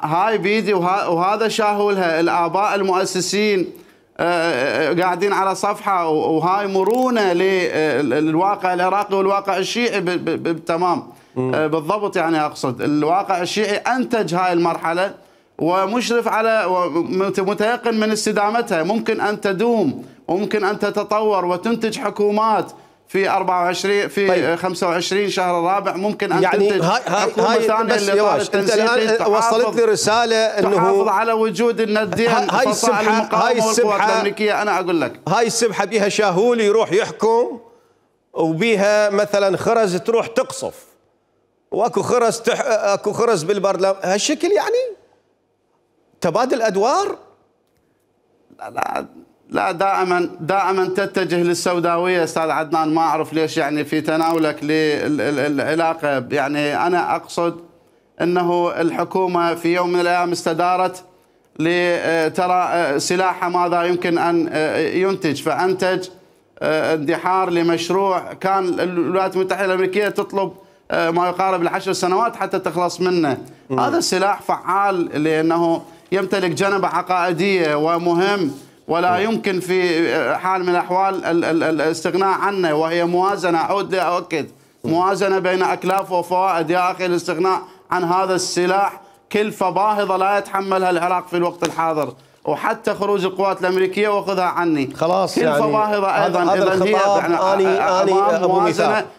هاي فيديو وهذا شاهولها الآباء المؤسسين آه، آه، آه، قاعدين على صفحة وهاي مرونة للواقع العراقي والواقع الشيعي بالتمام بالضبط يعني أقصد الواقع الشيعي أنتج هاي المرحلة ومشرف على متيقن من استدامتها ممكن أن تدوم وممكن أن تتطور وتنتج حكومات في 24 في طيب. 25 شهر الرابع ممكن ان يعني تنتج هاي هاي حكومه ثانيه اللي انت الان وصلت لي رساله انه تحافظ على وجود الندين هاي السبحه هاي السبحه الامريكيه انا اقول لك هاي السبحه بيها شاهول يروح يحكم وبيها مثلا خرز تروح تقصف واكو خرز تح... اكو خرز بالبرلمان هالشكل يعني تبادل ادوار لا لا لا دائما دائما تتجه للسوداويه استاذ عدنان ما اعرف ليش يعني في تناولك للعلاقه يعني انا اقصد انه الحكومه في يوم من الايام استدارت لترى آه، سلاحها ماذا يمكن ان آه، ينتج فانتج آه، اندحار لمشروع كان الولايات المتحده الامريكيه تطلب ما يقارب العشر سنوات حتى تخلص منه م. هذا السلاح فعال لانه يمتلك جنبه عقائديه ومهم ولا نعم. يمكن في حال من الأحوال الاستغناء عنه وهي موازنة أعود لأؤكد نعم. موازنة بين أكلاف وفوائد يا أخي الاستغناء عن هذا السلاح كلفة باهظة لا يتحملها العراق في الوقت الحاضر وحتى خروج القوات الامريكيه وخذها عني خلاص كلفه يعني باهظه ايضا اذا هي يعني اني اني ابو مثال